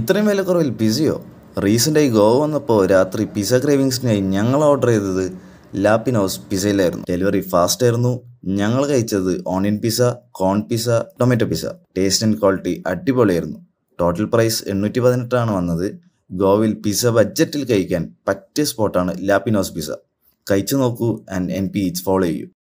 ഇത്രയും വിലക്കുറവിൽ പിസയോ റീസെൻ്റായി ഗോവ വന്നപ്പോൾ രാത്രി പിസ ക്രേവിങ്സിനായി ഞങ്ങൾ ഓർഡർ ചെയ്തത് ലാപ്പിനോസ് പിസയിലായിരുന്നു ഡെലിവറി ഫാസ്റ്റ് ആയിരുന്നു ഞങ്ങൾ കഴിച്ചത് onion pizza corn pizza tomato pizza taste and quality അടിപൊളിയായിരുന്നു ടോട്ടൽ പ്രൈസ് എണ്ണൂറ്റി പതിനെട്ടാണ് വന്നത് ഗോവയിൽ പിസ ബഡ്ജറ്റിൽ കഴിക്കാൻ പറ്റിയ സ്പോട്ടാണ് ലാപ്പിനോസ് പിസ കഴിച്ചു നോക്കൂ and N P eats follow ചെയ്യൂ